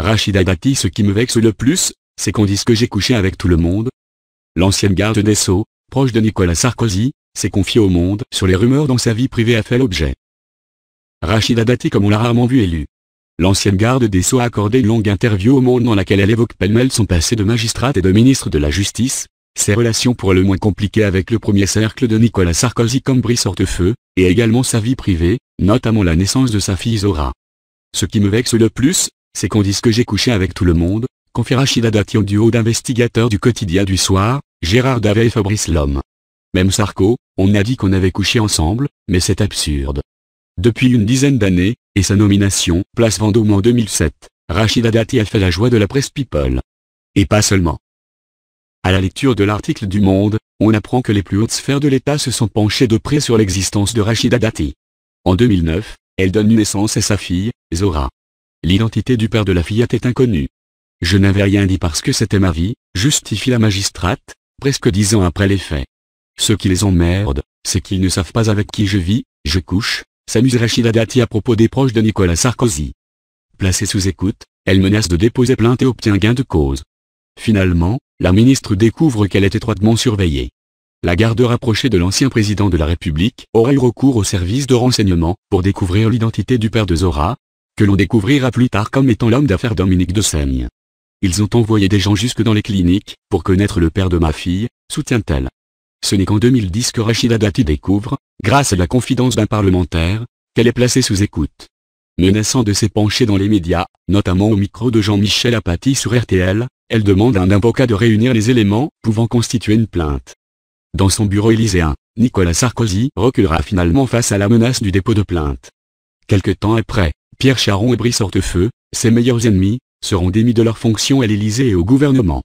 Rachida Dati ce qui me vexe le plus, c'est qu'on dise que j'ai couché avec tout le monde. L'ancienne garde des Sceaux, proche de Nicolas Sarkozy, s'est confiée au monde sur les rumeurs dont sa vie privée a fait l'objet. Rachida Dati comme on l'a rarement vu élu, L'ancienne garde des Sceaux a accordé une longue interview au Monde dans laquelle elle évoque pêle-mêle son passé de magistrate et de ministre de la Justice, ses relations pour le moins compliquées avec le premier cercle de Nicolas Sarkozy comme Brice feu, et également sa vie privée, notamment la naissance de sa fille Zora. Ce qui me vexe le plus, c'est qu'on dise que j'ai couché avec tout le monde, fait Rachida Dati au duo d'investigateurs du quotidien du soir, Gérard Davet et Fabrice Lhomme. Même Sarko, on a dit qu'on avait couché ensemble, mais c'est absurde. Depuis une dizaine d'années, et sa nomination, Place Vendôme en 2007, Rachida Dati a fait la joie de la presse people. Et pas seulement. À la lecture de l'article du Monde, on apprend que les plus hautes sphères de l'État se sont penchées de près sur l'existence de Rachida Dati. En 2009, elle donne naissance à sa fille, Zora. L'identité du père de la fillette est inconnue. Je n'avais rien dit parce que c'était ma vie, justifie la magistrate, presque dix ans après les faits. Ce qui les emmerde, c'est qu'ils ne savent pas avec qui je vis, je couche, s'amuse Rachida Dati à propos des proches de Nicolas Sarkozy. Placée sous écoute, elle menace de déposer plainte et obtient gain de cause. Finalement, la ministre découvre qu'elle est étroitement surveillée. La garde rapprochée de l'ancien président de la République aurait eu recours au service de renseignement pour découvrir l'identité du père de Zora, que l'on découvrira plus tard comme étant l'homme d'affaires Dominique de Seigne. Ils ont envoyé des gens jusque dans les cliniques, pour connaître le père de ma fille, soutient-elle. Ce n'est qu'en 2010 que Rachida Dati découvre, grâce à la confidence d'un parlementaire, qu'elle est placée sous écoute. Menaçant de s'épancher dans les médias, notamment au micro de Jean-Michel Apathy sur RTL, elle demande à un avocat de réunir les éléments pouvant constituer une plainte. Dans son bureau élyséen, Nicolas Sarkozy reculera finalement face à la menace du dépôt de plainte. Quelque temps après, Pierre Charon et Brice Hortefeux, ses meilleurs ennemis, seront démis de leurs fonctions à l'Élysée et au gouvernement.